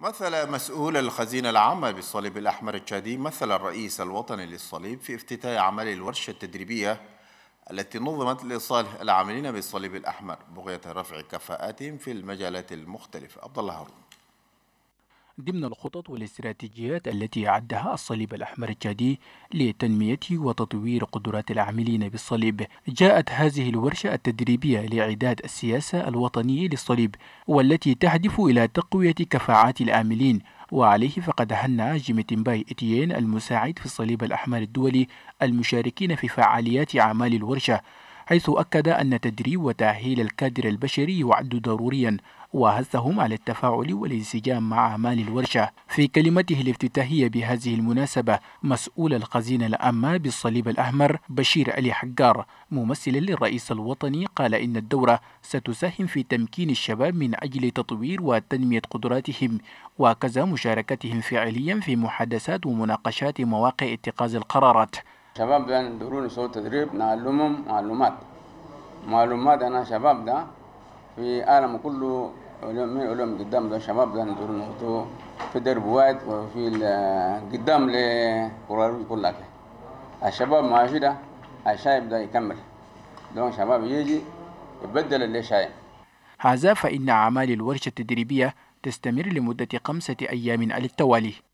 مثل مسؤول الخزينة العامة بالصليب الأحمر التشادي مثل الرئيس الوطني للصليب في افتتاح عمل الورشة التدريبية التي نظمت لصالح العاملين بالصليب الأحمر بغية رفع كفاءاتهم في المجالات المختلفة عبد الله هارون ضمن الخطط والاستراتيجيات التي أعدها الصليب الأحمر التشادي لتنمية وتطوير قدرات العاملين بالصليب جاءت هذه الورشة التدريبية لإعداد السياسة الوطنية للصليب والتي تهدف إلى تقوية كفاءات العاملين وعليه فقد هنى جيمي تيمباي إتيين المساعد في الصليب الأحمر الدولي المشاركين في فعاليات أعمال الورشة حيث أكد أن تدريب وتأهيل الكادر البشري يعد ضروريا وهزهم على التفاعل والانسجام مع أعمال الورشة في كلمته الافتتاحية بهذه المناسبة مسؤول الخزينة العامة بالصليب الأحمر بشير علي حجار ممثلا للرئيس الوطني قال إن الدورة ستساهم في تمكين الشباب من أجل تطوير وتنمية قدراتهم وكذا مشاركتهم فعليا في محادثات ومناقشات مواقع اتخاذ القرارات شباب ده يدورون يسووا تدريب نعلمهم معلومات معلومات أنا شباب ده في العالم كله من علوم قدام ده شباب يعني ده يدورون في درب وايد وفي قدام لقرارات كلها الشباب ما في ده الشايب ده يكمل دون شباب يجي يبدل اللي شايب هذا فإن أعمال الورشة التدريبية تستمر لمدة خمسة أيام على التوالي